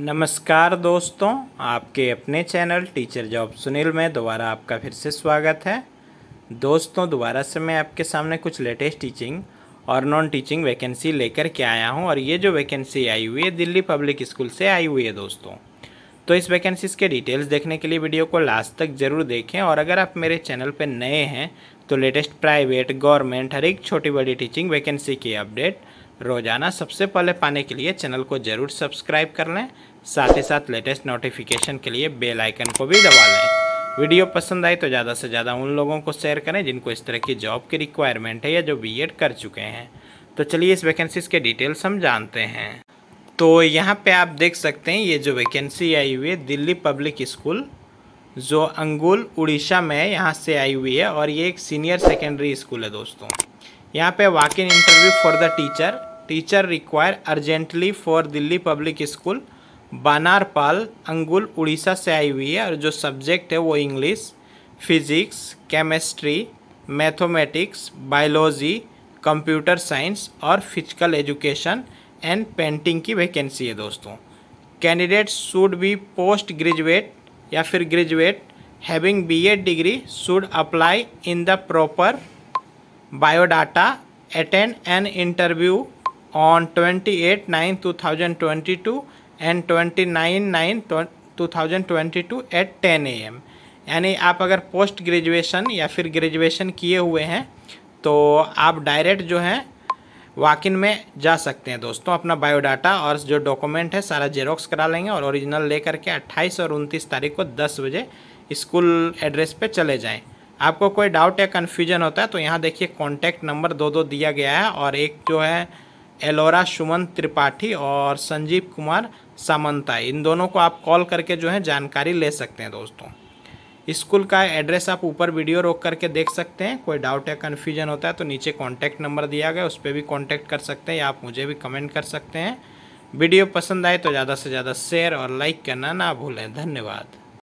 नमस्कार दोस्तों आपके अपने चैनल टीचर जॉब सुनील में दोबारा आपका फिर से स्वागत है दोस्तों दोबारा से मैं आपके सामने कुछ लेटेस्ट टीचिंग और नॉन टीचिंग वैकेंसी लेकर के आया हूं और ये जो वैकेंसी आई हुई है दिल्ली पब्लिक स्कूल से आई हुई है दोस्तों तो इस वैकेंसीज के डिटेल्स देखने के लिए वीडियो को लास्ट तक ज़रूर देखें और अगर आप मेरे चैनल पर नए हैं तो लेटेस्ट प्राइवेट गवर्नमेंट हर एक छोटी बड़ी टीचिंग वैकेंसी की अपडेट रोज़ाना सबसे पहले पाने के लिए चैनल को ज़रूर सब्सक्राइब कर लें साथ ही साथ लेटेस्ट नोटिफिकेशन के लिए बेल आइकन को भी दबा लें वीडियो पसंद आई तो ज़्यादा से ज़्यादा उन लोगों को शेयर करें जिनको इस तरह की जॉब की रिक्वायरमेंट है या जो बी कर चुके हैं तो चलिए इस वैकेंसीज़ के डिटेल्स हम जानते हैं तो यहाँ पर आप देख सकते हैं ये जो वैकेंसी आई हुई है दिल्ली पब्लिक स्कूल जो अंगुल उड़ीसा में यहाँ से आई हुई है और ये एक सीनियर सेकेंडरी स्कूल है दोस्तों यहाँ पे walk in interview for the teacher teacher require urgently for Delhi public school Banarpal Angul Orissa से आई हुई है और जो सब्जेक्ट है वो English physics chemistry mathematics biology computer science और फिजिकल एजुकेशन एंड पेंटिंग की वैकेंसी है दोस्तों candidate should be post graduate या फिर graduate having B Ed degree should apply in the proper biodata attend an interview on 28 9 2022 and 29 nine 2022 at 10 M यानी आप अगर post graduation या फिर ग्रेजुएशन किए हुए हैं तो आप डायरेक्ट जो हैं वाकिन में जा सकते हैं दोस्तों अपना बायोडाटा और जो डॉक्यूमेंट है सारा जेरोक्स करा लेंगे और ओरिजिनल लेकर के 28 और 29 तारीख को 10 बजे स्कूल एड्रेस पे चले जाएं आपको कोई डाउट या कन्फ्यूजन होता है तो यहाँ देखिए कॉन्टैक्ट नंबर दो दो दिया गया है और एक जो है एलोरा सुमन त्रिपाठी और संजीव कुमार सामंता इन दोनों को आप कॉल करके जो है जानकारी ले सकते हैं दोस्तों स्कूल का एड्रेस आप ऊपर वीडियो रोक करके देख सकते हैं कोई डाउट या कन्फ्यूजन होता है तो नीचे कॉन्टैक्ट नंबर दिया गया उस पर भी कॉन्टैक्ट कर सकते हैं या आप मुझे भी कमेंट कर सकते हैं वीडियो पसंद आए तो ज़्यादा से ज़्यादा शेयर और लाइक करना ना भूलें धन्यवाद